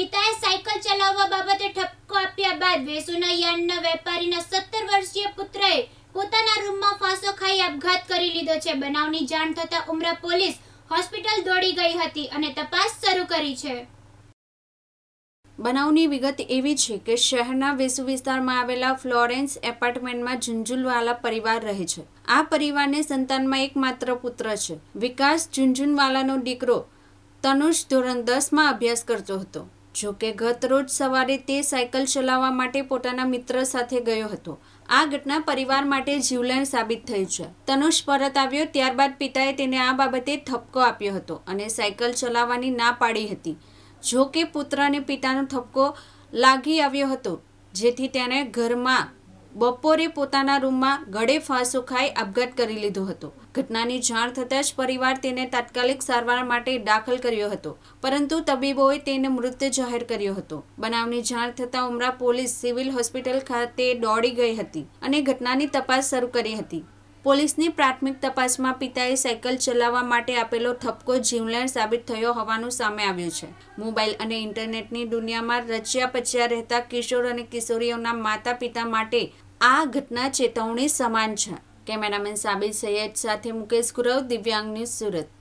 પિતાએ સાયકલ ચલાવવા બાબતે ઠપકો આપ્યા બાદ વેસુના યાનના વેપારીના સત્તર વર્ષીય પુત્રએ પોતાના રૂમમાં ફાંસો ખાઈ આપઘાત કરી લીધો છે બનાવની જાણ થતાં ઉમરા પોલીસ હોસ્પિટલ દોડી ગઈ હતી અને તપાસ શરૂ કરી છે બનાવની વિગત એવી છે કે શહેરના વેસુ વિસ્તારમાં આવેલા ફ્લોરેન્સ એપાર્ટમેન્ટમાં ઝુંઝુનવાલા પરિવાર રહે છે આ પરિવારને સંતાનમાં એકમાત્ર પુત્ર છે વિકાસ ઝુંઝુનવાલાનો દીકરો તનુષ ધોરણ દસમાં અભ્યાસ કરતો હતો જોકે ગત રોજ સવારે તે સાયકલ ચલાવવા માટે પોતાના મિત્ર સાથે ગયો હતો આ ઘટના પરિવાર માટે જીવલેણ સાબિત થઈ છે તનુષ પરત આવ્યો ત્યારબાદ પિતાએ તેને આ બાબતે ઠપકો આપ્યો હતો અને સાયકલ ચલાવવાની ના પાડી હતી જો કે અને પિતાનો ઠપકો લાગી આવ્યો હતો જેથી તેણે ઘરમાં બપોરે પોતાના રૂમમાં ગળે ફાંસો ખાઈ આપઘાત કરી લીધો હતો ઘટનાની જાણ થતાં જ પરિવાર તેને તાત્કાલિક સારવાર માટે દાખલ કર્યો હતો પરંતુ તબીબોએ તેને મૃત જાહેર કર્યો હતો બનાવની જાણ થતાં ઉમરા પોલીસ સિવિલ હોસ્પિટલ ખાતે દોડી ગઈ હતી અને ઘટનાની તપાસ શરૂ કરી હતી પોલીસની પ્રાથમિક તપાસમાં પિતાએ સાયકલ ચલાવવા માટે આપેલો ઠપકો જીવલેણ સાબિત થયો હોવાનું સામે આવ્યું છે મોબાઈલ અને ઇન્ટરનેટની દુનિયામાં રચ્યા પચ્યા રહેતા કિશોર અને કિશોરીઓના માતા પિતા માટે આ ઘટના ચેતવણી સમાન છે કેમેરામેન સાબિત સૈયદ સાથે મુકેશ ગુરવ દિવ્યાંગ ન્યૂઝ સુરત